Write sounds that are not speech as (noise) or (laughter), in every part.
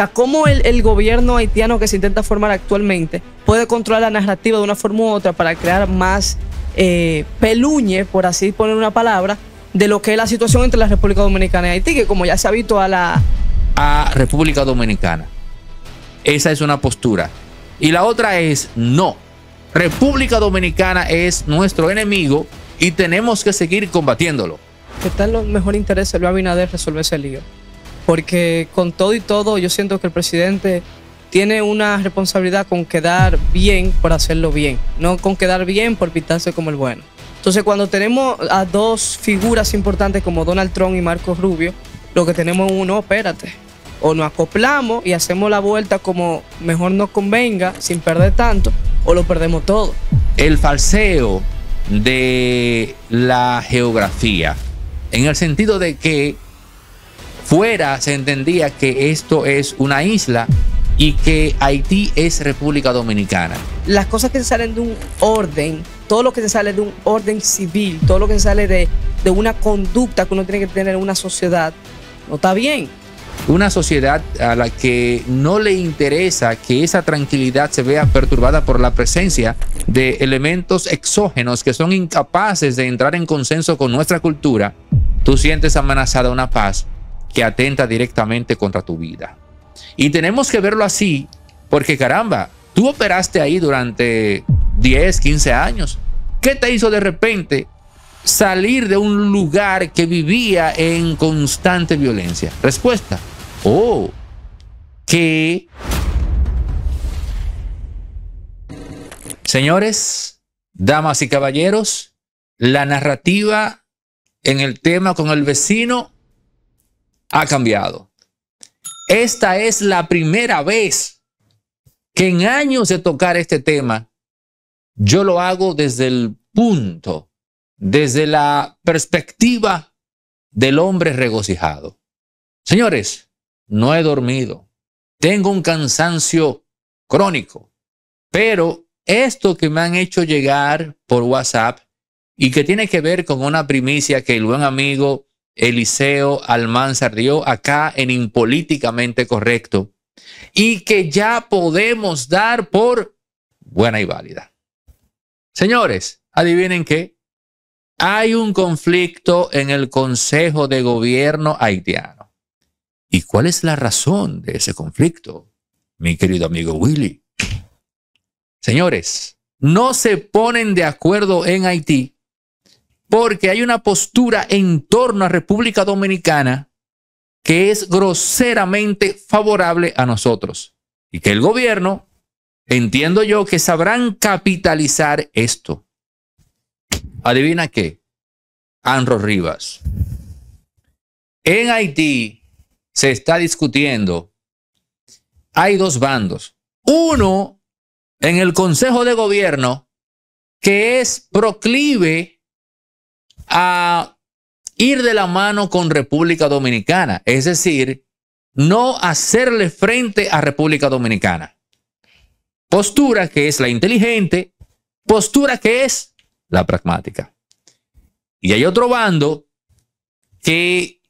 O sea, ¿cómo el, gobierno haitiano que se intenta formar actualmente puede controlar la narrativa de una forma u otra para crear más eh, peluñe, por así poner una palabra, de lo que es la situación entre la República Dominicana y Haití, que como ya se ha visto a la... República Dominicana. Esa es una postura. Y la otra es, no, República Dominicana es nuestro enemigo y tenemos que seguir combatiéndolo. ¿Qué tal los mejores intereses de Luis Abinader resolver ese lío? porque con todo y todo yo siento que el presidente tiene una responsabilidad con quedar bien por hacerlo bien, no con quedar bien por pintarse como el bueno. Entonces cuando tenemos a dos figuras importantes como Donald Trump y Marcos Rubio, lo que tenemos es uno, espérate, o nos acoplamos y hacemos la vuelta como mejor nos convenga sin perder tanto, o lo perdemos todo. El falseo de la geografía, en el sentido de que fuera se entendía que esto es una isla y que Haití es República Dominicana. Las cosas que salen de un orden, todo lo que se sale de un orden civil, todo lo que se sale de, de una conducta que uno tiene que tener en una sociedad, no está bien. Una sociedad a la que no le interesa que esa tranquilidad se vea perturbada por la presencia de elementos exógenos que son incapaces de entrar en consenso con nuestra cultura, tú sientes amenazada una paz que atenta directamente contra tu vida. Y tenemos que verlo así porque caramba, tú operaste ahí durante 10, 15 años. ¿Qué te hizo de repente salir de un lugar que vivía en constante violencia? Respuesta, oh, que... Señores, damas y caballeros, la narrativa en el tema con el vecino ha cambiado. Esta es la primera vez que en años de tocar este tema, yo lo hago desde el punto, desde la perspectiva del hombre regocijado. Señores, no he dormido, tengo un cansancio crónico, pero esto que me han hecho llegar por WhatsApp y que tiene que ver con una primicia que el buen amigo Eliseo Almanzar dio acá en Impolíticamente Correcto y que ya podemos dar por buena y válida. Señores, adivinen qué. Hay un conflicto en el Consejo de Gobierno haitiano. ¿Y cuál es la razón de ese conflicto, mi querido amigo Willy? Señores, no se ponen de acuerdo en Haití porque hay una postura en torno a República Dominicana que es groseramente favorable a nosotros y que el gobierno, entiendo yo, que sabrán capitalizar esto. Adivina qué, Anro Rivas. En Haití se está discutiendo, hay dos bandos. Uno en el Consejo de Gobierno que es proclive a ir de la mano con República Dominicana, es decir, no hacerle frente a República Dominicana. Postura que es la inteligente, postura que es la pragmática. Y hay otro bando que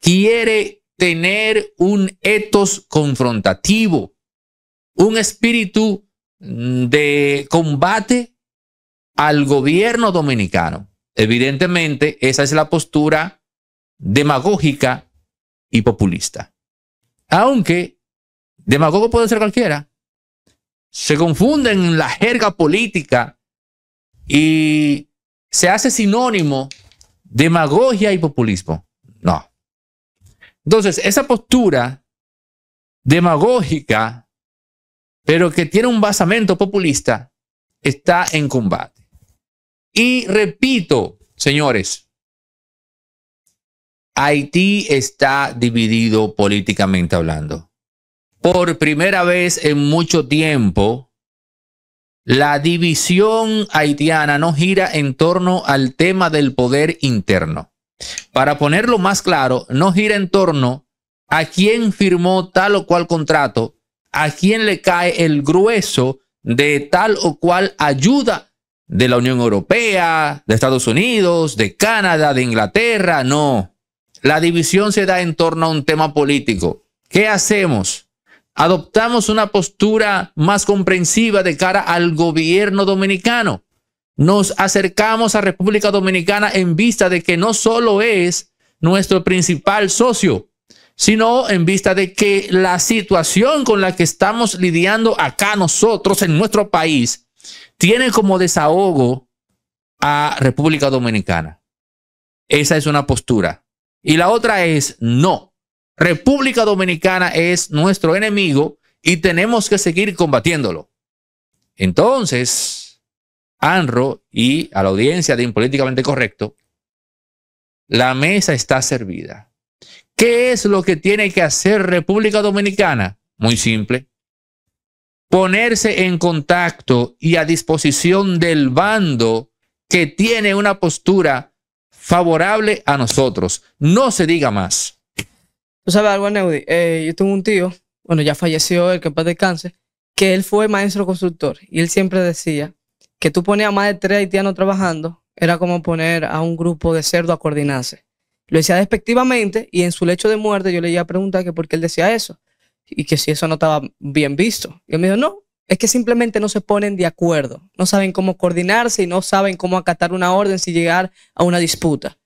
quiere tener un etos confrontativo, un espíritu de combate al gobierno dominicano. Evidentemente, esa es la postura demagógica y populista. Aunque demagogo puede ser cualquiera. Se confunde en la jerga política y se hace sinónimo demagogia y populismo. No. Entonces, esa postura demagógica, pero que tiene un basamento populista, está en combate. Y repito, señores, Haití está dividido políticamente hablando. Por primera vez en mucho tiempo, la división haitiana no gira en torno al tema del poder interno. Para ponerlo más claro, no gira en torno a quién firmó tal o cual contrato, a quién le cae el grueso de tal o cual ayuda de la Unión Europea, de Estados Unidos, de Canadá, de Inglaterra, no. La división se da en torno a un tema político. ¿Qué hacemos? Adoptamos una postura más comprensiva de cara al gobierno dominicano. Nos acercamos a República Dominicana en vista de que no solo es nuestro principal socio, sino en vista de que la situación con la que estamos lidiando acá nosotros en nuestro país tiene como desahogo a República Dominicana. Esa es una postura. Y la otra es, no, República Dominicana es nuestro enemigo y tenemos que seguir combatiéndolo. Entonces, ANRO y a la audiencia de Impolíticamente Correcto, la mesa está servida. ¿Qué es lo que tiene que hacer República Dominicana? Muy simple, ponerse en contacto y a disposición del bando que tiene una postura favorable a nosotros. No se diga más. Tú sabes algo, Neudi. Eh, yo tengo un tío, bueno, ya falleció, el que de cáncer, que él fue maestro constructor y él siempre decía que tú ponías a más de tres haitianos trabajando, era como poner a un grupo de cerdos a coordinarse. Lo decía despectivamente y en su lecho de muerte yo le iba a preguntar que por qué él decía eso y que si eso no estaba bien visto. Y él me dijo, no, es que simplemente no se ponen de acuerdo, no saben cómo coordinarse y no saben cómo acatar una orden si llegar a una disputa.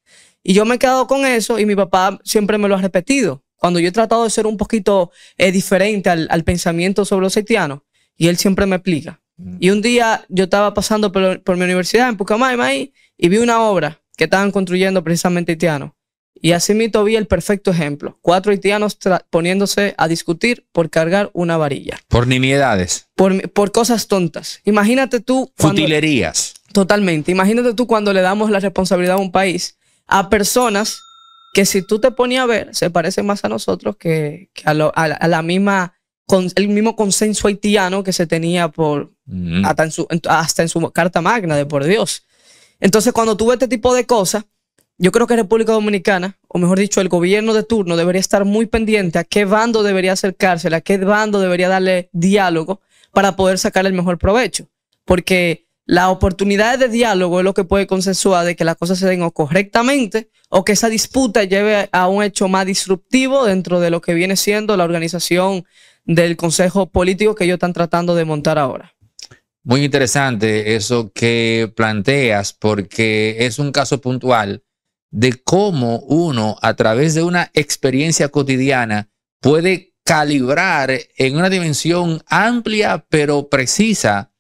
Y yo me he quedado con eso y mi papá siempre me lo ha repetido. Cuando yo he tratado de ser un poquito eh, diferente al, pensamiento sobre los haitianos, y él siempre me explica. Mm. Y un día yo estaba pasando por, mi universidad en Pucamaima y vi una obra que estaban construyendo precisamente haitianos. Y así me vi el perfecto ejemplo. Cuatro haitianos poniéndose a discutir por cargar una varilla. Por nimiedades. Por, cosas tontas. Imagínate tú... Futilerías. Totalmente. Imagínate tú cuando le damos la responsabilidad a un país a personas que si tú te ponías a ver, se parecen más a nosotros que, que a, la, misma... Con, el mismo consenso haitiano que se tenía por, mm. hasta, en su, carta magna de por Dios. Entonces, cuando tú este tipo de cosas, yo creo que República Dominicana, o mejor dicho, el gobierno de turno debería estar muy pendiente a qué bando debería acercarse, a qué bando debería darle diálogo para poder sacar el mejor provecho. Porque la oportunidad de diálogo es lo que puede consensuar de que las cosas se den correctamente o que esa disputa lleve a un hecho más disruptivo dentro de lo que viene siendo la organización del Consejo Político que ellos están tratando de montar ahora. Muy interesante eso que planteas porque es un caso puntual de cómo uno a través de una experiencia cotidiana puede calibrar en una dimensión amplia pero precisa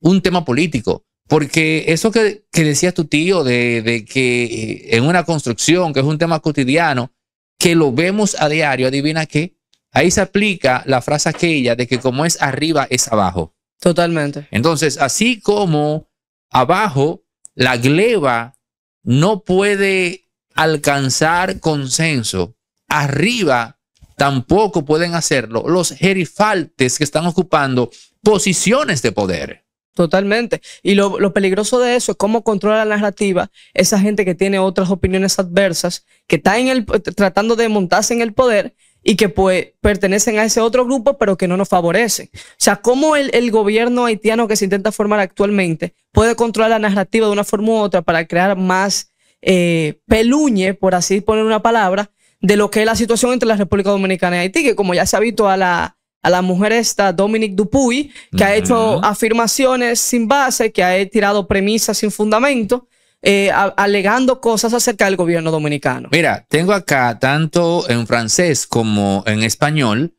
un tema político. Porque eso que, decía tu tío de, de, que en una construcción, que es un tema cotidiano, que lo vemos a diario, adivina qué, ahí se aplica la frase aquella de que como es arriba es abajo. Totalmente. Entonces, así como abajo la gleba no puede alcanzar consenso, arriba tampoco pueden hacerlo los gerifaltes que están ocupando posiciones de poder. Totalmente. Y lo, peligroso de eso es cómo controla la narrativa esa gente que tiene otras opiniones adversas, que está en el, tratando de montarse en el poder, y que pues pertenecen a ese otro grupo, pero que no nos favorecen. O sea, ¿cómo el, gobierno haitiano que se intenta formar actualmente puede controlar la narrativa de una forma u otra para crear más eh, peluñe, por así poner una palabra, de lo que es la situación entre la República Dominicana y Haití, que como ya se ha visto a la, a la mujer esta, Dominique Dupuy, que ha hecho afirmaciones sin base, que ha tirado premisas sin fundamento, eh, alegando cosas acerca del gobierno dominicano. Mira, tengo acá tanto en francés como en español,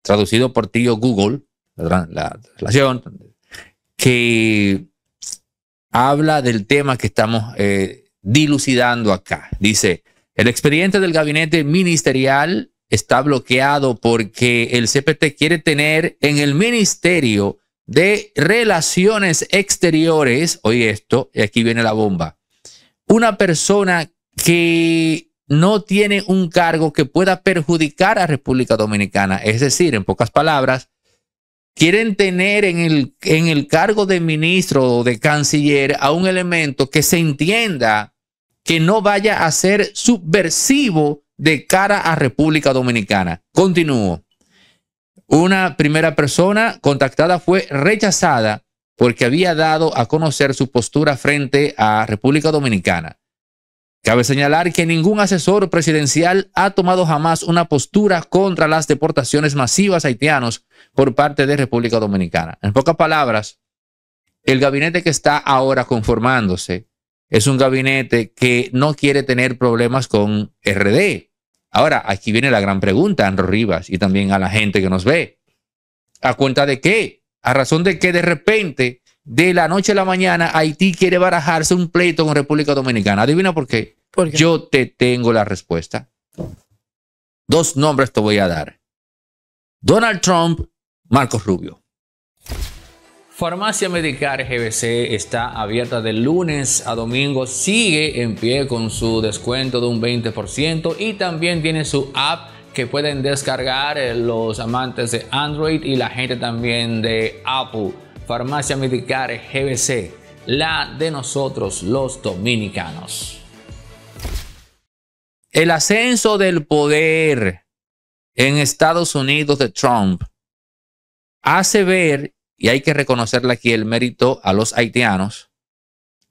traducido por tío Google, la, relación, que habla del tema que estamos eh, dilucidando acá. Dice, el expediente del gabinete ministerial está bloqueado porque el CPT quiere tener en el Ministerio de Relaciones Exteriores, oye esto, y aquí viene la bomba, una persona que no tiene un cargo que pueda perjudicar a República Dominicana. Es decir, en pocas palabras, quieren tener en el, cargo de ministro o de canciller a un elemento que se entienda que no vaya a ser subversivo de cara a República Dominicana. Continúo. Una primera persona contactada fue rechazada porque había dado a conocer su postura frente a República Dominicana. Cabe señalar que ningún asesor presidencial ha tomado jamás una postura contra las deportaciones masivas haitianos por parte de República Dominicana. En pocas palabras, el gabinete que está ahora conformándose es un gabinete que no quiere tener problemas con RD. Ahora, aquí viene la gran pregunta, Andrés Rivas, y también a la gente que nos ve. ¿A cuenta de qué? a razón de que de repente, de la noche a la mañana, Haití quiere barajarse un pleito con República Dominicana. Adivina por qué. Yo te tengo la respuesta. Dos nombres te voy a dar. Donald Trump, Marcos Rubio. Farmacia Medicar GBC está abierta de lunes a domingo, sigue en pie con su descuento de un 20% y también tiene su app que pueden descargar eh, los amantes de Android y la gente también de Apple. Farmacia Medicare GBC, la de nosotros los dominicanos. El ascenso del poder en Estados Unidos de Trump hace ver, y hay que reconocerle aquí el mérito a los haitianos,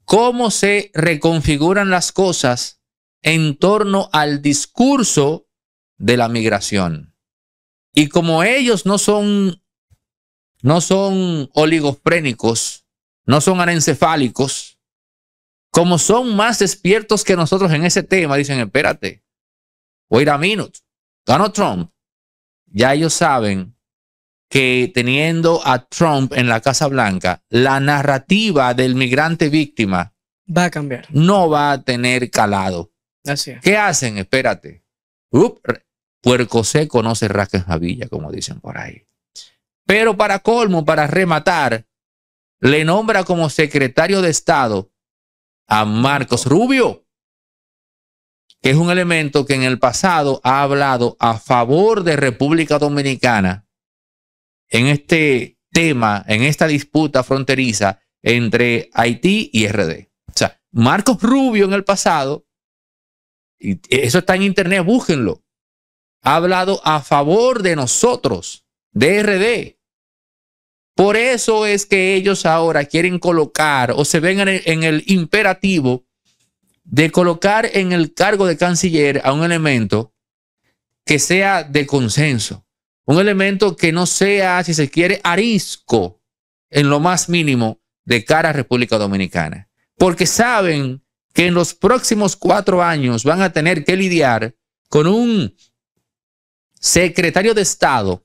cómo se reconfiguran las cosas en torno al discurso de la migración. Y como ellos no son, no son oligofrénicos, no son anencefálicos, como son más despiertos que nosotros en ese tema, dicen, espérate, wait a minute, Donald Trump, ya ellos saben que teniendo a Trump en la Casa Blanca, la narrativa del migrante víctima va a cambiar. No va a tener calado. ¿Qué hacen? Espérate puerco seco no se rasca en javilla, como dicen por ahí. Pero para colmo, para rematar, le nombra como secretario de Estado a Marcos Rubio, que es un elemento que en el pasado ha hablado a favor de República Dominicana en este tema, en esta disputa fronteriza entre Haití y RD. O sea, Marcos Rubio en el pasado, y eso está en internet, búsquenlo, ha hablado a favor de nosotros, de RD. Por eso es que ellos ahora quieren colocar o se ven en el, imperativo de colocar en el cargo de canciller a un elemento que sea de consenso, un elemento que no sea, si se quiere, arisco en lo más mínimo de cara a República Dominicana, porque saben que en los próximos cuatro años van a tener que lidiar con un secretario de Estado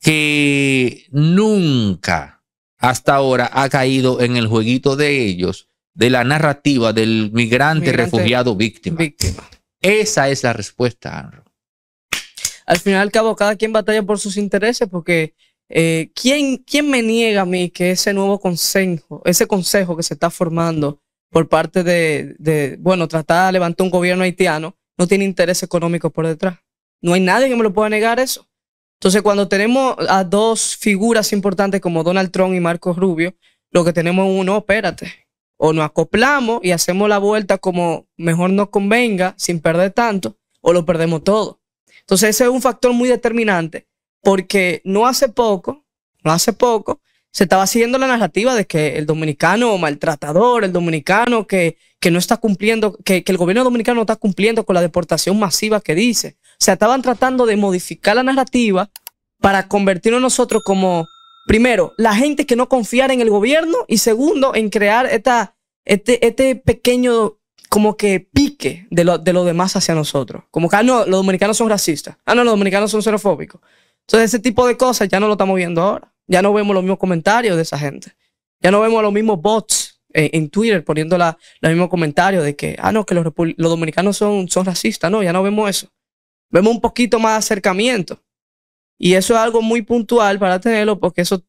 que nunca hasta ahora ha caído en el jueguito de ellos, de la narrativa del migrante, refugiado víctima. Esa es la respuesta, Al final cabo, cada quien batalla por sus intereses, porque eh, ¿quién, me niega a mí que ese nuevo consejo, ese consejo que se está formando por parte de, bueno, tratar de levantar un gobierno haitiano, no tiene interés económico por detrás? No hay nadie que me lo pueda negar eso. Entonces, cuando tenemos a dos figuras importantes como Donald Trump y Marcos Rubio, lo que tenemos es uno, espérate, o nos acoplamos y hacemos la vuelta como mejor nos convenga sin perder tanto, o lo perdemos todo. Entonces ese es un factor muy determinante, porque no hace poco, no hace poco, se estaba siguiendo la narrativa de que el dominicano maltratador, el dominicano que, no está cumpliendo, que, que el gobierno dominicano no está cumpliendo con la deportación masiva que dice sea, estaban tratando de modificar la narrativa para convertirnos nosotros como, primero, la gente que no confiara en el gobierno y segundo, en crear esta, este, este pequeño como que pique de los demás hacia nosotros. Como que, ah, no, los dominicanos son racistas. Ah, no, los dominicanos son xenofóbicos. Entonces, ese tipo de cosas ya no lo estamos viendo ahora. Ya no vemos los mismos comentarios de esa gente. Ya no vemos los mismos bots eh, en, Twitter poniendo la, los mismos comentarios de que, ah, no, que los, los dominicanos son, son racistas. No, ya no vemos eso vemos un poquito más de acercamiento. Y eso es algo muy puntual para tenerlo, porque eso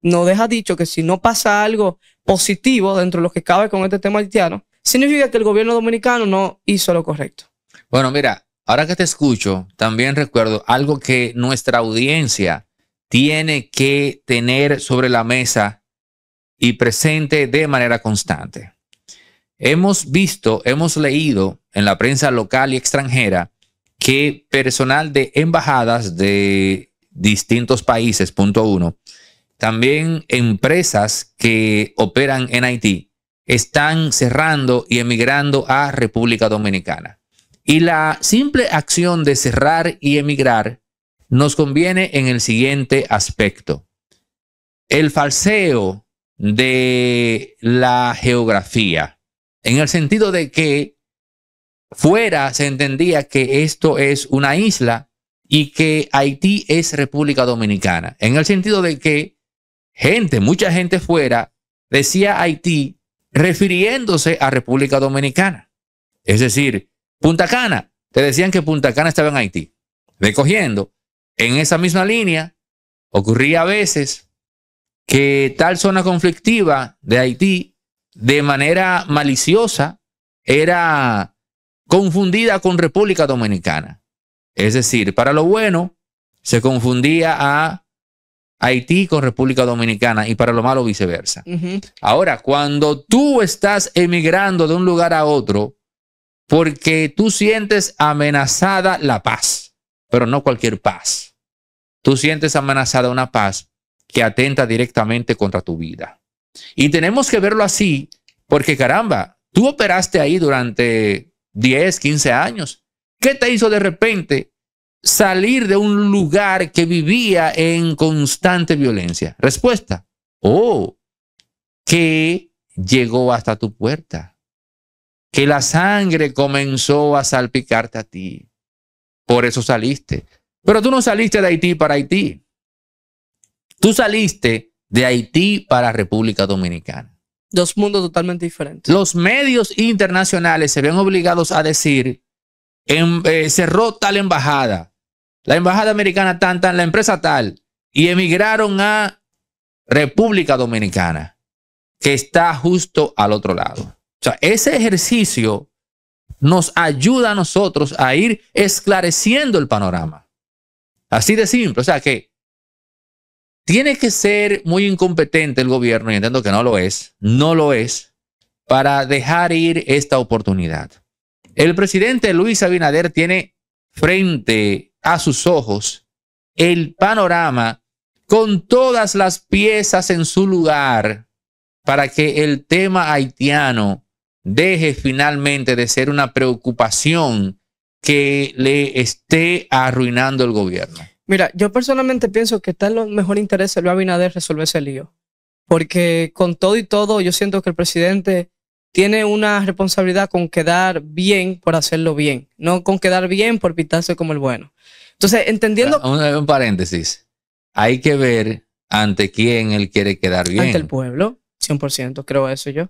nos deja dicho que si no pasa algo positivo dentro de lo que cabe con este tema haitiano, significa que el gobierno dominicano no hizo lo correcto. Bueno, mira, ahora que te escucho, también recuerdo algo que nuestra audiencia tiene que tener sobre la mesa y presente de manera constante. Hemos visto, hemos leído en la prensa local y extranjera que personal de embajadas de distintos países, punto uno, también empresas que operan en Haití están cerrando y emigrando a República Dominicana. Y la simple acción de cerrar y emigrar nos conviene en el siguiente aspecto. El falseo de la geografía, en el sentido de que fuera se entendía que esto es una isla y que Haití es República Dominicana, en el sentido de que gente, mucha gente fuera, decía Haití refiriéndose a República Dominicana. Es decir, Punta Cana, te decían que Punta Cana estaba en Haití. Recogiendo, en esa misma línea ocurría a veces que tal zona conflictiva de Haití, de manera maliciosa, era confundida con República Dominicana. Es decir, para lo bueno, se confundía a Haití con República Dominicana y para lo malo viceversa. Ahora, cuando tú estás emigrando de un lugar a otro, porque tú sientes amenazada la paz, pero no cualquier paz. Tú sientes amenazada una paz que atenta directamente contra tu vida. Y tenemos que verlo así, porque caramba, tú operaste ahí durante 10, 15 años. ¿Qué te hizo de repente salir de un lugar que vivía en constante violencia? Respuesta, oh, que llegó hasta tu puerta, que la sangre comenzó a salpicarte a ti. Por eso saliste. Pero tú no saliste de Haití para Haití. Tú saliste de Haití para República Dominicana. Dos mundos totalmente diferentes. Los medios internacionales se ven obligados a decir, en, em, eh, cerró tal embajada, la embajada americana tan, tan, la empresa tal, y emigraron a República Dominicana, que está justo al otro lado. O sea, ese ejercicio nos ayuda a nosotros a ir esclareciendo el panorama. Así de simple. O sea que tiene que ser muy incompetente el gobierno, y entiendo que no lo es, no lo es, para dejar ir esta oportunidad. El presidente Luis Abinader tiene frente a sus ojos el panorama con todas las piezas en su lugar para que el tema haitiano deje finalmente de ser una preocupación que le esté arruinando el gobierno. Mira, yo personalmente pienso que está en los mejores intereses de Luis Abinader resolver ese lío. Porque con todo y todo, yo siento que el presidente tiene una responsabilidad con quedar bien por hacerlo bien, no con quedar bien por pitarse como el bueno. Entonces, entendiendo. Un, paréntesis. Hay que ver ante quién él quiere quedar bien. Ante el pueblo, 100%, creo eso yo.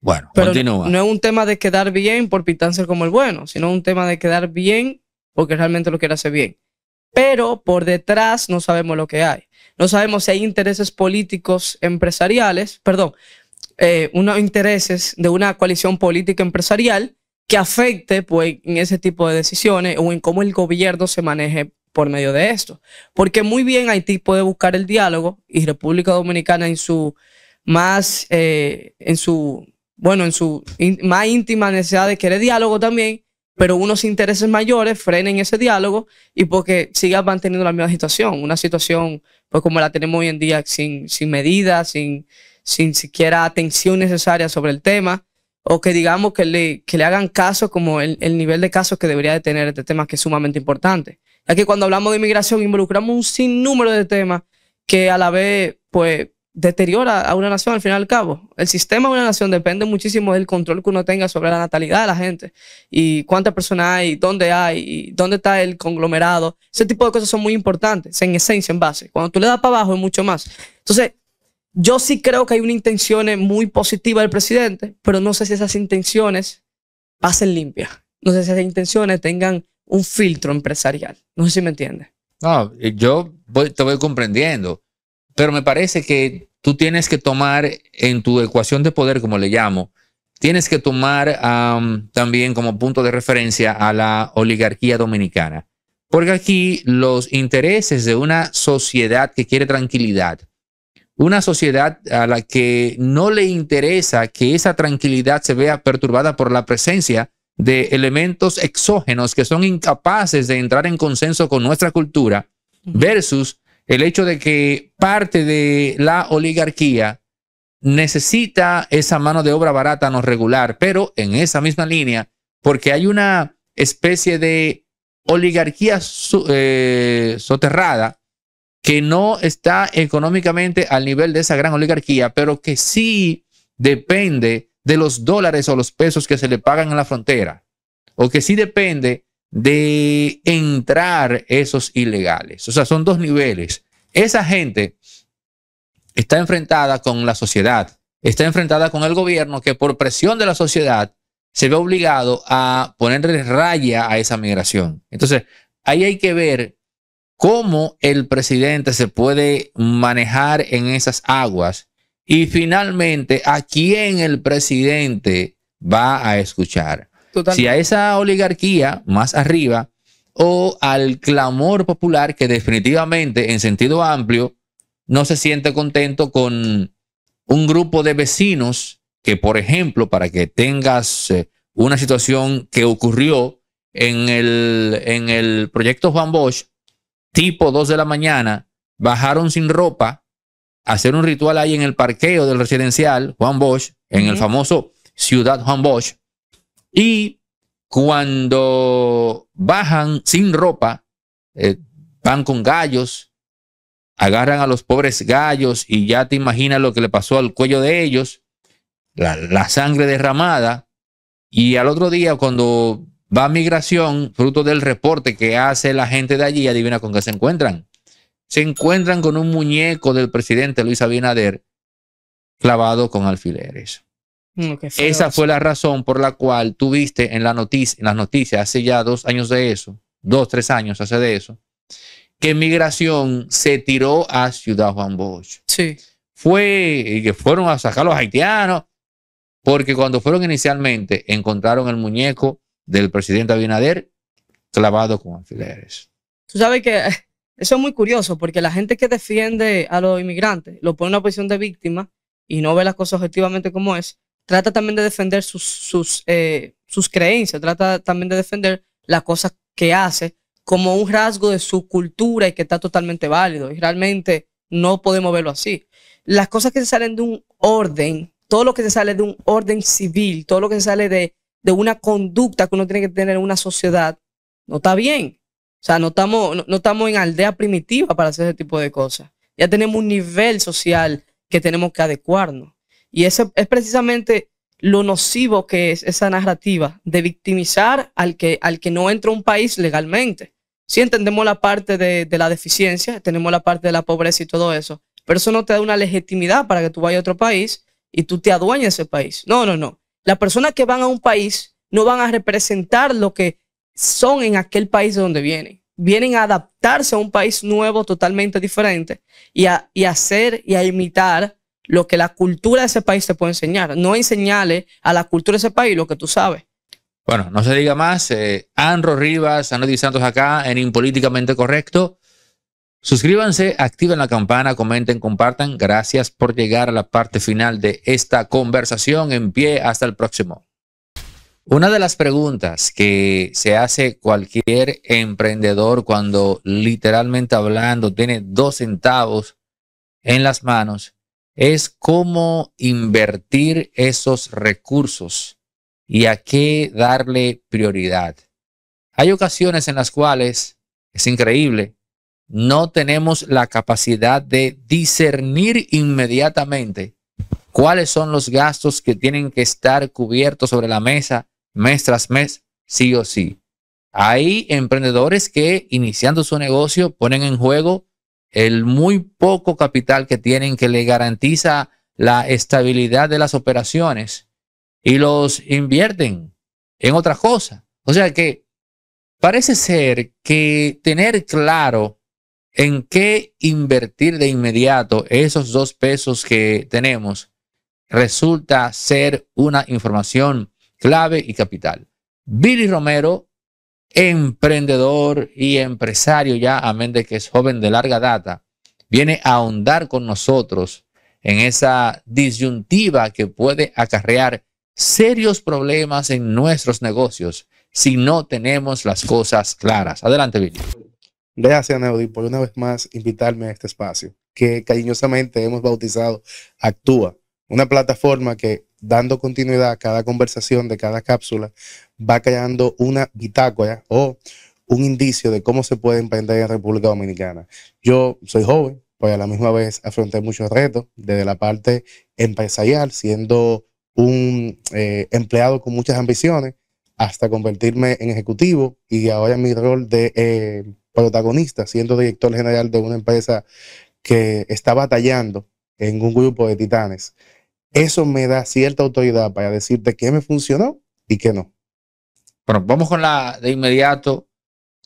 Bueno, continúa. No es un tema de quedar bien por pintarse como el bueno, sino un tema de quedar bien porque realmente lo quiere hacer bien pero por detrás no sabemos lo que hay. No sabemos si hay intereses políticos empresariales, perdón, eh, unos intereses de una coalición política empresarial que afecte pues, en ese tipo de decisiones o en cómo el gobierno se maneje por medio de esto. Porque muy bien Haití puede buscar el diálogo y República Dominicana en su más, eh, en su, bueno, en su más íntima necesidad de querer diálogo también, pero unos intereses mayores frenen ese diálogo y porque siga manteniendo la misma situación, una situación pues como la tenemos hoy en día sin, sin medidas, sin, sin siquiera atención necesaria sobre el tema, o que digamos que le, le hagan caso como el, nivel de casos que debería de tener este tema que es sumamente importante. Ya que cuando hablamos de inmigración involucramos un sinnúmero de temas que a la vez pues deteriora a una nación al fin y al cabo. El sistema de una nación depende muchísimo del control que uno tenga sobre la natalidad de la gente y cuántas personas hay, dónde hay, y dónde está el conglomerado. Ese tipo de cosas son muy importantes en esencia, en base. Cuando tú le das para abajo es mucho más. Entonces, yo sí creo que hay una intención muy positiva del presidente, pero no sé si esas intenciones pasen limpias. No sé si esas intenciones tengan un filtro empresarial. No sé si me entiendes. No, yo te voy comprendiendo, pero me parece que tú tienes que tomar en tu ecuación de poder, como le llamo, tienes que tomar también como punto de referencia a la oligarquía dominicana. Porque aquí los intereses de una sociedad que quiere tranquilidad, una sociedad a la que no le interesa que esa tranquilidad se vea perturbada por la presencia de elementos exógenos que son incapaces de entrar en consenso con nuestra cultura, versus el hecho de que parte de la oligarquía necesita esa mano de obra barata no regular, pero en esa misma línea, porque hay una especie de oligarquía eh, soterrada que no está económicamente al nivel de esa gran oligarquía, pero que sí depende de los dólares o los pesos que se le pagan en la frontera, o que sí depende de entrar esos ilegales. O sea, son dos niveles. Esa gente está enfrentada con la sociedad, está enfrentada con el gobierno que por presión de la sociedad se ve obligado a ponerle raya a esa migración. Entonces, ahí hay que ver cómo el presidente se puede manejar en esas aguas y finalmente a quién el presidente va a escuchar. Si a esa oligarquía más arriba o al clamor popular que definitivamente en sentido amplio no se siente contento con un grupo de vecinos que, por ejemplo, para que tengas eh, una situación que ocurrió en el, en el proyecto Juan Bosch, tipo 2 de la mañana, bajaron sin ropa a hacer un ritual ahí en el parqueo del residencial Juan Bosch, en el famoso Ciudad Juan Bosch, y cuando bajan sin ropa, eh, van con gallos, agarran a los pobres gallos y ya te imaginas lo que le pasó al cuello de ellos, la, la sangre derramada. Y al otro día, cuando va a migración, fruto del reporte que hace la gente de allí, adivina con qué se encuentran. Se encuentran con un muñeco del presidente Luis Abinader clavado con alfileres. Mm, Esa fue la razón por la cual tuviste en, las noticias hace ya dos años de eso, dos, tres años hace de eso, que migración se tiró a Ciudad Juan Bosch. Sí. Fue y que fueron a sacar a los haitianos, porque cuando fueron inicialmente encontraron el muñeco del presidente Abinader clavado con alfileres. Tú sabes que (laughs) eso es muy curioso, porque la gente que defiende a los inmigrantes lo pone en una posición de víctima y no ve las cosas objetivamente como es trata también de defender eh, sus, creencias, trata también de defender las cosas que hace como un rasgo de su cultura y que está totalmente válido. Y realmente no podemos verlo así. Las cosas que se salen de un orden, todo lo que se sale de un orden civil, todo lo que se sale de, una conducta que uno tiene que tener en una sociedad, no está bien. O sea, no estamos, no estamos en aldea primitiva para hacer ese tipo de cosas. Ya tenemos un nivel social que tenemos que adecuarnos. Y ese es precisamente lo nocivo que es esa narrativa de victimizar al que, al que no entra a un país legalmente. Si entendemos la parte de, la deficiencia, tenemos la parte de la pobreza y todo eso, pero eso no te da una legitimidad para que tú vayas a otro país y tú te adueñes ese país. No, no, no. Las personas que van a un país no van a representar lo que son en aquel país de donde vienen. Vienen a adaptarse a un país nuevo, totalmente diferente, y y a hacer y a imitar lo que la cultura de ese país te puede enseñar, no enseñale a la cultura de ese país lo que tú sabes. Bueno, no se diga más. Eh, Anro Rivas, Andy Santos acá en Impolíticamente Correcto. Suscríbanse, activen la campana, comenten, compartan. Gracias por llegar a la parte final de esta conversación. En pie, hasta el próximo. Una de las preguntas que se hace cualquier emprendedor cuando literalmente hablando tiene dos centavos en las manos es cómo invertir esos recursos y a qué darle prioridad. Hay ocasiones en las cuales, es increíble, no tenemos la capacidad de discernir inmediatamente cuáles son los gastos que tienen que estar cubiertos sobre la mesa mes tras mes, sí o sí. Hay emprendedores que iniciando su negocio ponen en juego el muy poco capital que tienen que le garantiza la estabilidad de las operaciones y los invierten en otra cosa. O sea que parece ser que tener claro en qué invertir de inmediato esos dos pesos que tenemos resulta ser una información clave y capital. Billy Romero emprendedor y empresario ya, amén de que es joven de larga data, viene a ahondar con nosotros en esa disyuntiva que puede acarrear serios problemas en nuestros negocios si no tenemos las cosas claras. Adelante, Billy. Gracias, Neudi, por una vez más invitarme a este espacio que cariñosamente hemos bautizado Actúa, una plataforma que dando continuidad a cada conversación de cada cápsula, va creando una bitácora o un indicio de cómo se puede emprender en República Dominicana. Yo soy joven, pues a la misma vez afronté muchos retos desde la parte empresarial, siendo un eh, empleado con muchas ambiciones, hasta convertirme en ejecutivo y ahora mi rol de eh, protagonista, siendo director general de una empresa que está batallando en un grupo de titanes eso me da cierta autoridad para decirte qué me funcionó y qué no. Bueno, vamos con la de inmediato.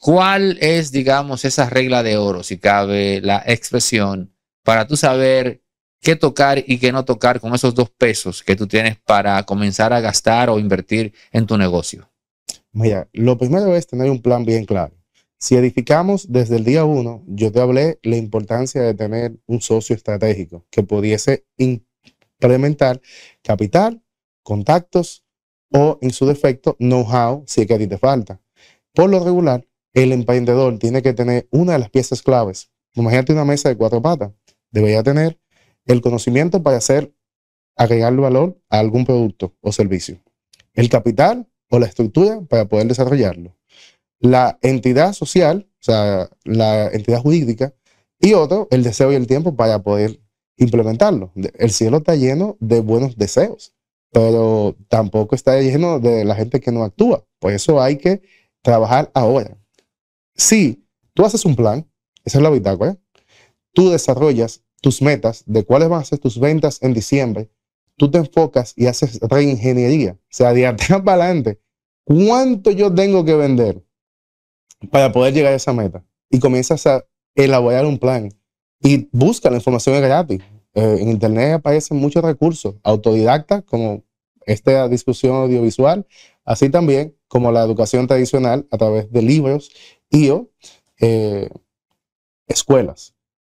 ¿Cuál es, digamos, esa regla de oro, si cabe la expresión, para tú saber qué tocar y qué no tocar con esos dos pesos que tú tienes para comenzar a gastar o invertir en tu negocio? Mira, lo primero es tener un plan bien claro. Si edificamos desde el día uno, yo te hablé la importancia de tener un socio estratégico que pudiese capital, contactos o, en su defecto, know-how, si es que a ti te falta. Por lo regular, el emprendedor tiene que tener una de las piezas claves. Imagínate una mesa de cuatro patas. Debería tener el conocimiento para hacer agregarle valor a algún producto o servicio. El capital o la estructura para poder desarrollarlo. La entidad social, o sea, la entidad jurídica. Y otro, el deseo y el tiempo para poder implementarlo. El cielo está lleno de buenos deseos, pero tampoco está lleno de la gente que no actúa. Por eso hay que trabajar ahora. Si tú haces un plan, esa es la bitácora, tú desarrollas tus metas de cuáles van a ser tus ventas en diciembre, tú te enfocas y haces reingeniería. O sea, de (laughs) atrás para adelante, ¿cuánto yo tengo que vender para poder llegar a esa meta? Y comienzas a elaborar un plan y busca la información gratis. Eh, en Internet aparecen muchos recursos, autodidactas como esta discusión audiovisual, así también como la educación tradicional a través de libros y eh, escuelas.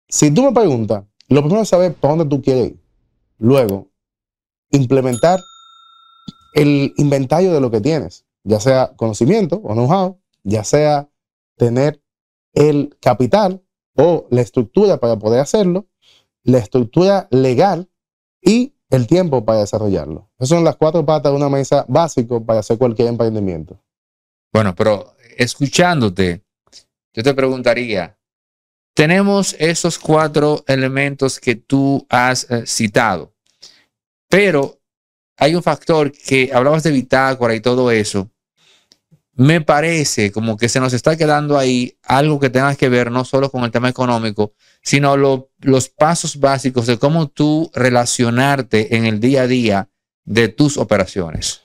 Si tú me preguntas, lo primero es saber para dónde tú quieres ir. Luego, implementar el inventario de lo que tienes, ya sea conocimiento o know-how, ya sea tener el capital o la estructura para poder hacerlo, la estructura legal y el tiempo para desarrollarlo. Esas son las cuatro patas de una mesa básica para hacer cualquier emprendimiento. Bueno, pero escuchándote, yo te preguntaría, tenemos esos cuatro elementos que tú has eh, citado, pero hay un factor que hablabas de bitácora y todo eso, me parece como que se nos está quedando ahí algo que tenga que ver no solo con el tema económico, sino los pasos básicos de cómo tú relacionarte en el día a día de tus operaciones.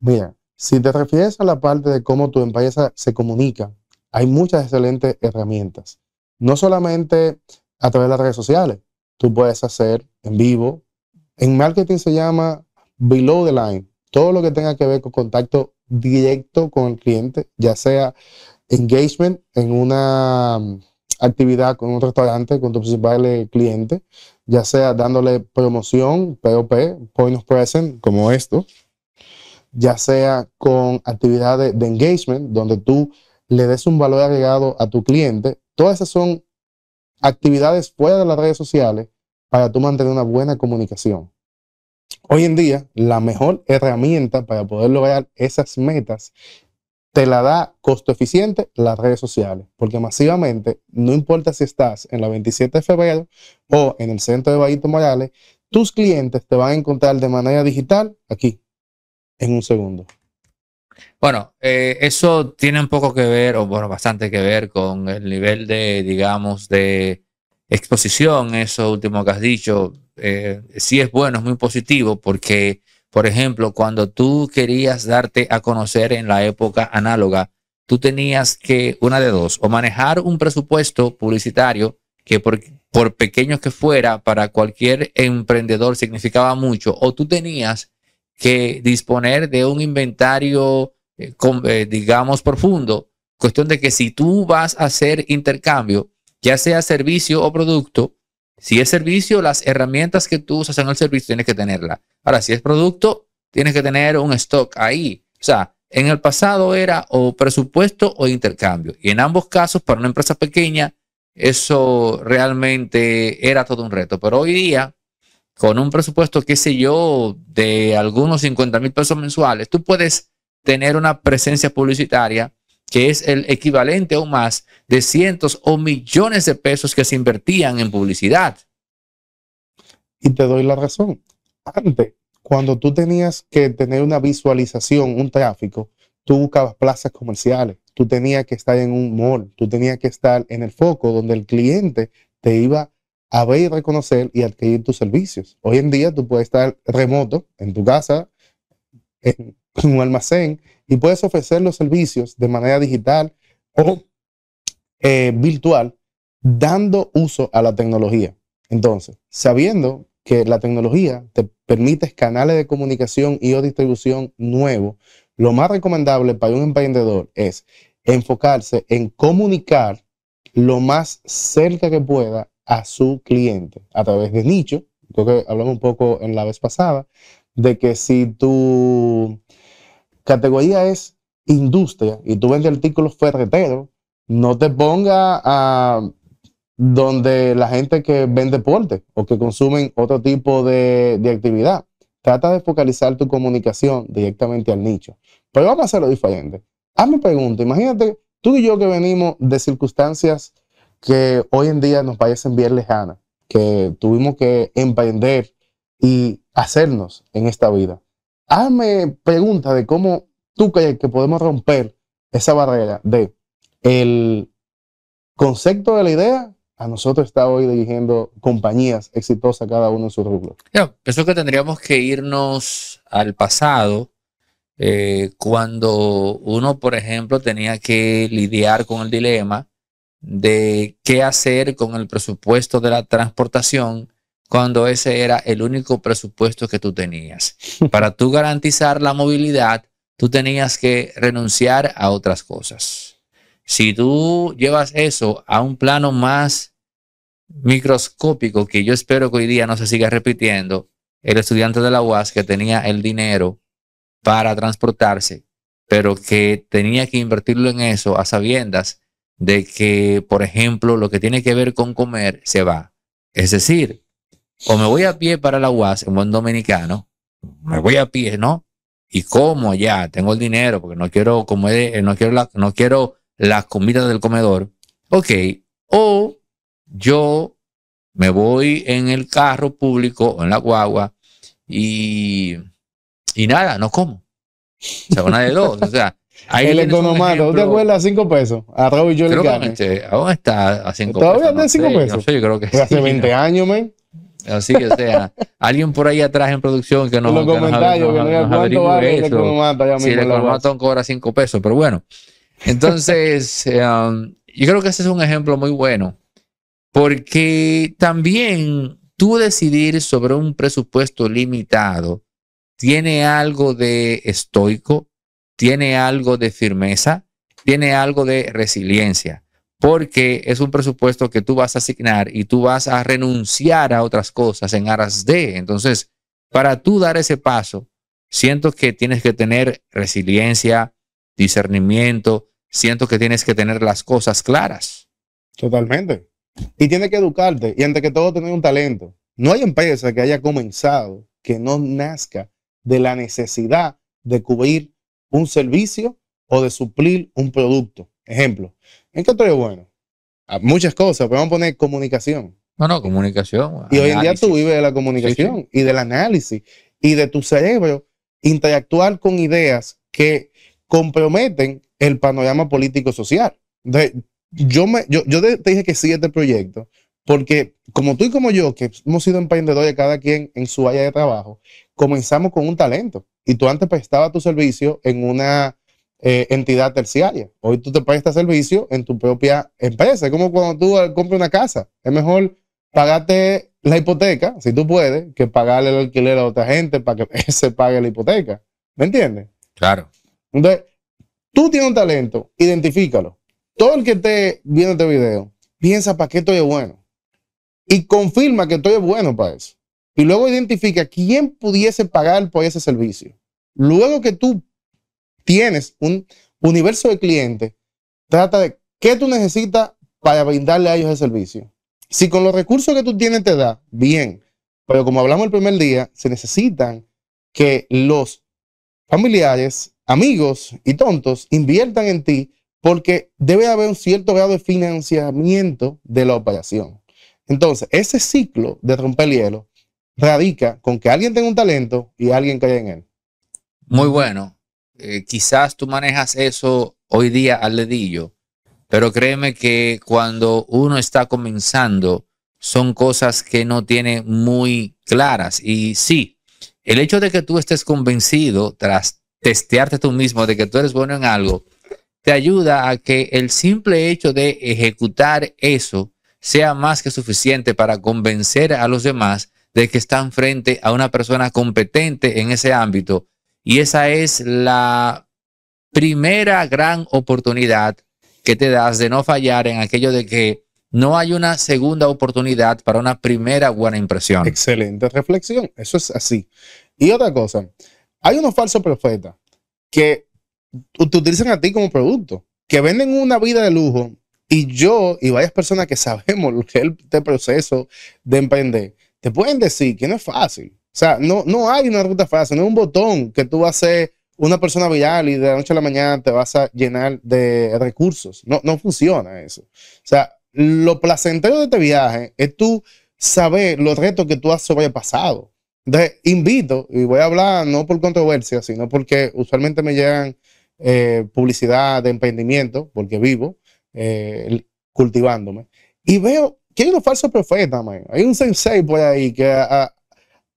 Mira, si te refieres a la parte de cómo tu empresa se comunica, hay muchas excelentes herramientas. No solamente a través de las redes sociales, tú puedes hacer en vivo. En marketing se llama below the line, todo lo que tenga que ver con contacto directo con el cliente, ya sea engagement en una mm, actividad con un restaurante, con tu principal eh, cliente, ya sea dándole promoción, POP, Point of Present, como esto, ya sea con actividades de engagement, donde tú le des un valor agregado a tu cliente. Todas esas son actividades fuera de las redes sociales para tú mantener una buena comunicación. Hoy en día, la mejor herramienta para poder lograr esas metas te la da costo eficiente las redes sociales, porque masivamente, no importa si estás en la 27 de febrero o en el centro de Bahito Morales, tus clientes te van a encontrar de manera digital aquí, en un segundo. Bueno, eh, eso tiene un poco que ver, o bueno, bastante que ver con el nivel de, digamos, de exposición, eso último que has dicho, eh, sí es bueno, es muy positivo, porque, por ejemplo, cuando tú querías darte a conocer en la época análoga, tú tenías que, una de dos, o manejar un presupuesto publicitario que por, pequeño que fuera, para cualquier emprendedor significaba mucho, o tú tenías que disponer de un inventario, eh, eh, digamos, profundo. Cuestión de que si tú vas a hacer intercambio, ya sea servicio o producto. Si es servicio, las herramientas que tú usas en el servicio tienes que tenerlas. Ahora, si es producto, tienes que tener un stock ahí. O sea, en el pasado era o presupuesto o intercambio. Y en ambos casos, para una empresa pequeña, eso realmente era todo un reto. Pero hoy día, con un presupuesto, qué sé yo, de algunos 50 mil pesos mensuales, tú puedes tener una presencia publicitaria que es el equivalente o más de cientos o millones de pesos que se invertían en publicidad. Y te doy la razón. Antes, cuando tú tenías que tener una visualización, un tráfico, tú buscabas plazas comerciales, tú tenías que estar en un mall, tú tenías que estar en el foco donde el cliente te iba a ver y reconocer y adquirir tus servicios. Hoy en día tú puedes estar remoto en tu casa, en un almacén y puedes ofrecer los servicios de manera digital o eh, virtual, dando uso a la tecnología. Entonces, sabiendo que la tecnología te permite canales de comunicación y o distribución nuevos, lo más recomendable para un emprendedor es enfocarse en comunicar lo más cerca que pueda a su cliente a través de nicho. Creo que hablamos un poco en la vez pasada de que si tu categoría es industria y tú vendes artículos ferreteros, no te ponga a donde la gente que vende deporte o que consumen otro tipo de, de actividad. Trata de focalizar tu comunicación directamente al nicho. Pero vamos a hacerlo diferente. Hazme pregunta, imagínate tú y yo que venimos de circunstancias que hoy en día nos parecen bien lejanas, que tuvimos que emprender y hacernos en esta vida. Hazme pregunta de cómo tú crees que podemos romper esa barrera de el concepto de la idea a nosotros está hoy dirigiendo compañías exitosas cada uno en su rubro. Yo pienso que tendríamos que irnos al pasado, eh, cuando uno, por ejemplo, tenía que lidiar con el dilema de qué hacer con el presupuesto de la transportación cuando ese era el único presupuesto que tú tenías. (laughs) Para tú garantizar la movilidad, tú tenías que renunciar a otras cosas. Si tú llevas eso a un plano más microscópico, que yo espero que hoy día no se siga repitiendo, el estudiante de la UAS que tenía el dinero para transportarse, pero que tenía que invertirlo en eso a sabiendas de que, por ejemplo, lo que tiene que ver con comer se va. Es decir, o me voy a pie para la UAS en buen dominicano, me voy a pie, ¿no? Y como ya, tengo el dinero porque no quiero eh, no quiero, la, no quiero las comidas del comedor. Ok, o yo me voy en el carro público o en la guagua y, y nada, no como. O sea, una de dos. O sea, el economato, te acuerdas? A cinco pesos. A Raúl y yo creo le gané. Este, aún está a cinco pesos. Todavía está a 5 pesos. yo creo que Hace 20 años, men. Así que, o sea, alguien por ahí atrás en producción que nos, va a nos, nos eso. si el economatón cobra cinco pesos, pero bueno. Entonces, (laughs) eh, um, yo creo que ese es un ejemplo muy bueno. Porque también tú decidir sobre un presupuesto limitado tiene algo de estoico, tiene algo de firmeza, tiene algo de resiliencia porque es un presupuesto que tú vas a asignar y tú vas a renunciar a otras cosas en aras de. Entonces, para tú dar ese paso, siento que tienes que tener resiliencia, discernimiento, siento que tienes que tener las cosas claras. Totalmente. Y tienes que educarte y ante que todo tener un talento. No hay empresa que haya comenzado que no nazca de la necesidad de cubrir un servicio o de suplir un producto. Ejemplo, Encontré bueno. muchas cosas, pero vamos a poner comunicación. No, no, comunicación. Y hoy en día tú vives de la comunicación y del análisis y de tu cerebro interactuar con ideas que comprometen el panorama político-social. Yo, yo, te dije que sí este proyecto porque como tú y como yo, que hemos sido emprendedores cada quien en su área de trabajo, comenzamos con un talento. Y tú antes prestabas tu servicio en una eh, entidad terciaria. Hoy tú te pagas este servicio en tu propia empresa. Es como cuando tú compras una casa. Es mejor pagarte la hipoteca, si tú puedes, que pagarle el alquiler a otra gente para que (laughs) se pague la hipoteca. ¿Me entiendes? Claro. Entonces, tú tienes un talento, identifícalo. Todo el que esté viendo este video, piensa para qué estoy bueno. Y confirma que estoy bueno para eso. Y luego identifica quién pudiese pagar por ese servicio. Luego que tú tienes un universo de clientes, trata de qué tú necesitas para brindarle a ellos el servicio. Si con los recursos que tú tienes te da, bien, pero como hablamos el primer día, se necesitan que los familiares, amigos y tontos inviertan en ti porque debe haber un cierto grado de financiamiento de la operación. Entonces, ese ciclo de romper hielo radica con que alguien tenga un talento y alguien crea en él. Muy bueno. Eh, quizás tú manejas eso hoy día al dedillo, pero créeme que cuando uno está comenzando, son cosas que no tiene muy claras. Y sí, el hecho de que tú estés convencido tras testearte tú mismo de que tú eres bueno en algo, te ayuda a que el simple hecho de ejecutar eso sea más que suficiente para convencer a los demás de que están frente a una persona competente en ese ámbito y esa es la primera gran oportunidad que te das de no fallar en aquello de que no hay una segunda oportunidad para una primera buena impresión. Excelente reflexión, eso es así. Y otra cosa, hay unos falsos profetas que te utilizan a ti como producto, que venden una vida de lujo y yo y varias personas que sabemos lo que es este proceso de emprender, te pueden decir que no es fácil, o sea, no, hay una ruta fácil, no hay un botón que tú vas a ser una persona vial y de la noche a la mañana te vas a llenar de recursos. No, no funciona eso. O sea, lo placentero de este viaje es tú saber los retos que tú has sobrepasado. Entonces, invito, y voy a hablar no por controversia, sino porque usualmente me llegan eh, publicidad de emprendimiento, porque vivo eh, cultivándome, y veo que hay unos falsos profetas, Hay un sensei por ahí que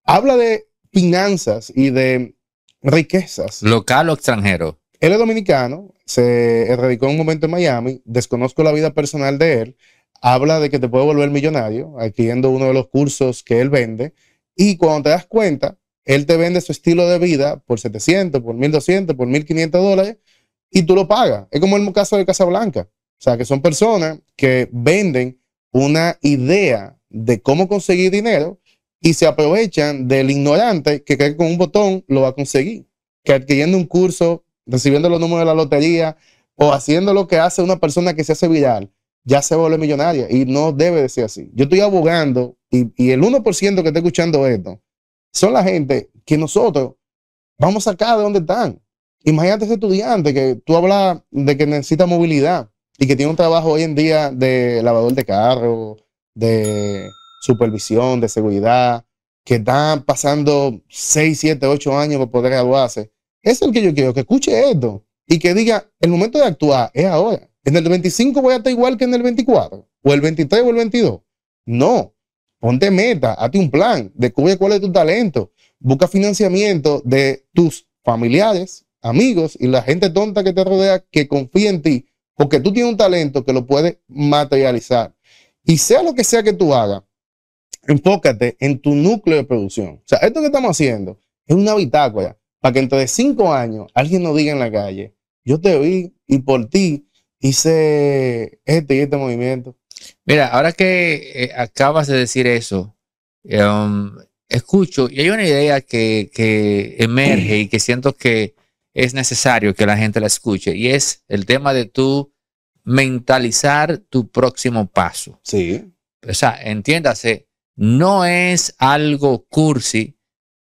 habla de finanzas y de riquezas. ¿Local o extranjero? Él es dominicano, se radicó en un momento en Miami, desconozco la vida personal de él, habla de que te puede volver millonario adquiriendo uno de los cursos que él vende y cuando te das cuenta, él te vende su estilo de vida por 700, por 1200, por 1500 dólares y tú lo pagas. Es como el caso de Casablanca. O sea, que son personas que venden una idea de cómo conseguir dinero y se aprovechan del ignorante que cree con un botón lo va a conseguir. Que adquiriendo un curso, recibiendo los números de la lotería o haciendo lo que hace una persona que se hace viral, ya se vuelve millonaria y no debe de ser así. Yo estoy abogando y, el 1% que está escuchando esto son la gente que nosotros vamos a sacar de donde están. Imagínate ese estudiante que tú hablas de que necesita movilidad y que tiene un trabajo hoy en día de lavador de carro, de supervisión, de seguridad, que están pasando 6, 7, 8 años para poder graduarse. es el que yo quiero, que escuche esto y que diga, el momento de actuar es ahora. En el 25 voy a estar igual que en el 24, o el 23 o el 22. No, ponte meta, hazte un plan, descubre cuál es tu talento, busca financiamiento de tus familiares, amigos y la gente tonta que te rodea que confíe en ti, porque tú tienes un talento que lo puedes materializar. Y sea lo que sea que tú hagas, Enfócate en tu núcleo de producción. O sea, esto que estamos haciendo es una bitácora para que entre cinco años alguien nos diga en la calle, yo te vi y por ti hice este y este movimiento. Mira, ahora que eh, acabas de decir eso, um, escucho y hay una idea que, que emerge y que siento que es necesario que la gente la escuche y es el tema de tú mentalizar tu próximo paso. Sí. O sea, entiéndase, no es algo cursi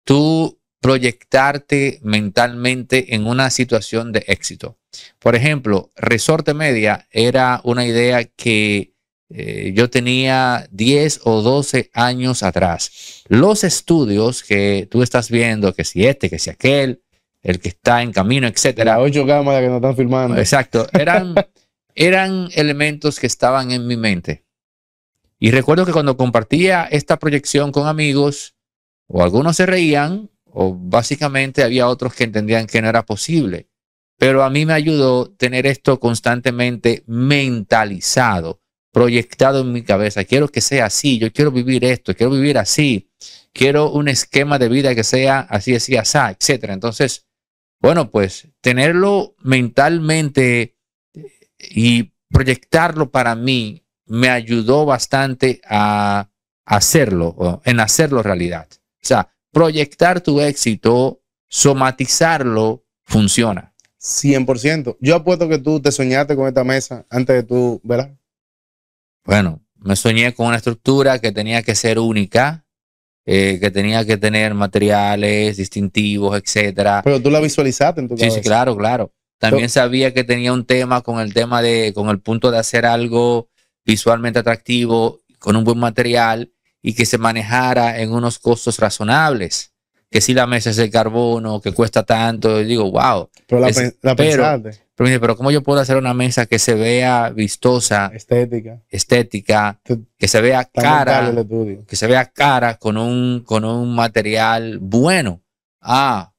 tú proyectarte mentalmente en una situación de éxito. Por ejemplo, Resorte Media era una idea que eh, yo tenía 10 o 12 años atrás. Los estudios que tú estás viendo, que si este, que si aquel, el que está en camino, etcétera. Las ocho cámaras que nos están filmando. Exacto. Eran, (laughs) eran elementos que estaban en mi mente. Y recuerdo que cuando compartía esta proyección con amigos, o algunos se reían, o básicamente había otros que entendían que no era posible. Pero a mí me ayudó tener esto constantemente mentalizado, proyectado en mi cabeza. Quiero que sea así, yo quiero vivir esto, quiero vivir así, quiero un esquema de vida que sea así, así, así, etc. Entonces, bueno, pues tenerlo mentalmente eh, y proyectarlo para mí me ayudó bastante a hacerlo, en hacerlo realidad. O sea, proyectar tu éxito, somatizarlo, funciona. 100%. Yo apuesto que tú te soñaste con esta mesa antes de tú, ¿verdad? Bueno, me soñé con una estructura que tenía que ser única, eh, que tenía que tener materiales distintivos, etcétera. Pero tú la visualizaste en tu cabeza. Sí, sí claro, claro. También sabía que tenía un tema con el tema de, con el punto de hacer algo visualmente atractivo, con un buen material y que se manejara en unos costos razonables. Que si la mesa es de carbono, que cuesta tanto, digo, wow. Pero la, pero, ¿cómo yo puedo hacer una mesa que se vea vistosa? Estética. Estética. Que se vea cara. Que se vea cara con un, con un material bueno. Ah,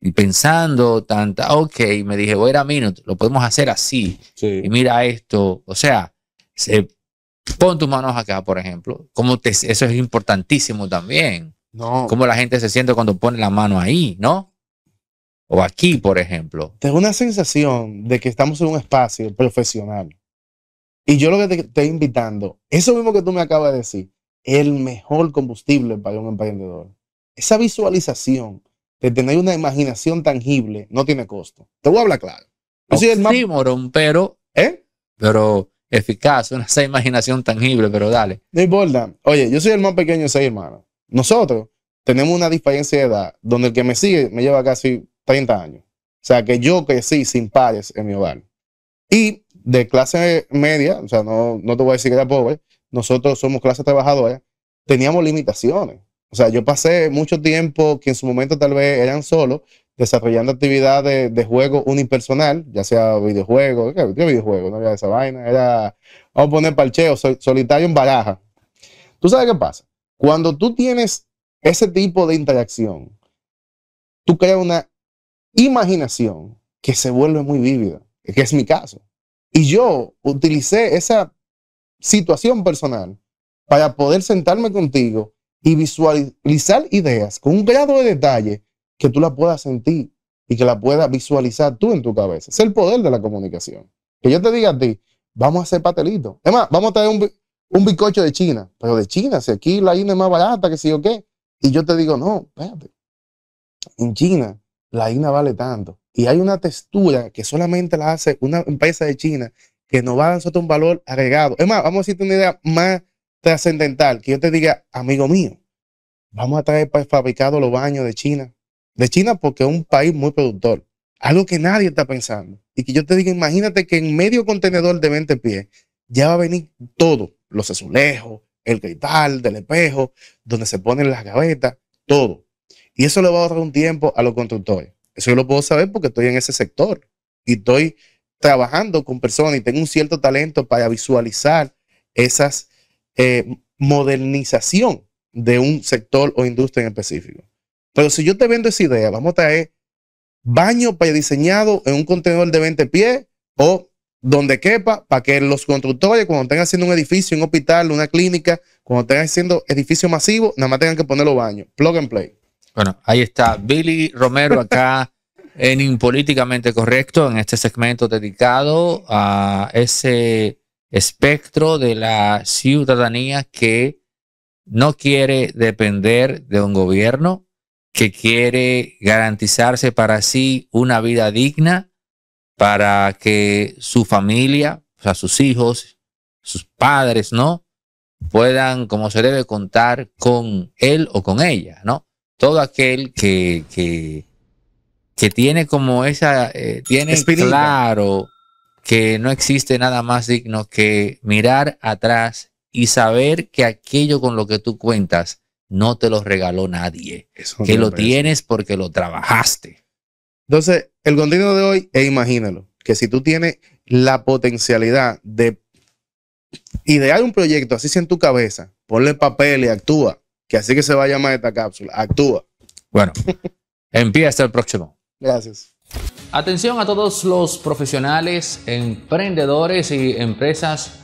y pensando tanta, ok, me dije, voy a lo podemos hacer así. Y mira esto, o sea, se, Pon tus manos acá, por ejemplo. Como eso es importantísimo también. No. Cómo la gente se siente cuando pone la mano ahí, ¿no? O aquí, por ejemplo. Tengo una sensación de que estamos en un espacio profesional. Y yo lo que te estoy invitando, eso mismo que tú me acabas de decir, el mejor combustible para un emprendedor. Esa visualización de tener una imaginación tangible no tiene costo. Te voy a hablar claro. Sí, soy el más... pero, ¿eh? pero eficaz, una esa imaginación tangible, pero dale. No importa. Oye, yo soy el más pequeño de seis hermanos. Nosotros tenemos una diferencia de edad, donde el que me sigue me lleva casi 30 años. O sea, que yo crecí sin pares en mi hogar. Y de clase media, o sea, no, no te voy a decir que era pobre, nosotros somos clase trabajadora, teníamos limitaciones. O sea, yo pasé mucho tiempo que en su momento tal vez eran solos, desarrollando actividades de, juego unipersonal, ya sea videojuegos, ¿qué, videojuegos? videojuego? No había esa vaina, era, vamos a poner parcheo, solitario en baraja. ¿Tú sabes qué pasa? Cuando tú tienes ese tipo de interacción, tú creas una imaginación que se vuelve muy vívida, que es mi caso. Y yo utilicé esa situación personal para poder sentarme contigo y visualizar ideas con un grado de detalle que tú la puedas sentir y que la puedas visualizar tú en tu cabeza. Es el poder de la comunicación. Que yo te diga a ti, vamos a hacer patelitos. Es más, vamos a traer un, un bizcocho de China, pero de China, si aquí la harina es más barata, que si yo qué. Y yo te digo, no, espérate. En China, la harina vale tanto. Y hay una textura que solamente la hace una empresa de China que nos va a dar un valor agregado. Es más, vamos a decirte una idea más trascendental, que yo te diga, amigo mío, vamos a traer fabricado los baños de China de China porque es un país muy productor. Algo que nadie está pensando. Y que yo te diga, imagínate que en medio contenedor de 20 pies ya va a venir todo, los azulejos, el cristal del espejo, donde se ponen las gavetas, todo. Y eso le va a ahorrar un tiempo a los constructores. Eso yo lo puedo saber porque estoy en ese sector y estoy trabajando con personas y tengo un cierto talento para visualizar esas eh, modernización de un sector o industria en específico. Pero si yo te vendo esa idea, vamos a traer baño diseñado en un contenedor de 20 pies o donde quepa para que los constructores, cuando estén haciendo un edificio, un hospital, una clínica, cuando estén haciendo edificio masivo, nada más tengan que poner los baños. Plug and play. Bueno, ahí está Billy Romero acá (laughs) en Impolíticamente Correcto, en este segmento dedicado a ese espectro de la ciudadanía que no quiere depender de un gobierno, que quiere garantizarse para sí una vida digna, para que su familia, o sea, sus hijos, sus padres, ¿no? Puedan, como se debe, contar con él o con ella, ¿no? Todo aquel que, que, tiene como esa, eh, tiene claro que no existe nada más digno que mirar atrás y saber que aquello con lo que tú cuentas no te lo regaló nadie. que lo tienes porque lo trabajaste. Entonces, el contenido de hoy es imagínalo, que si tú tienes la potencialidad de idear un proyecto así en tu cabeza, ponle papel y actúa, que así que se va a llamar esta cápsula, actúa. Bueno, (laughs) empieza el próximo. Gracias. Atención a todos los profesionales, emprendedores y empresas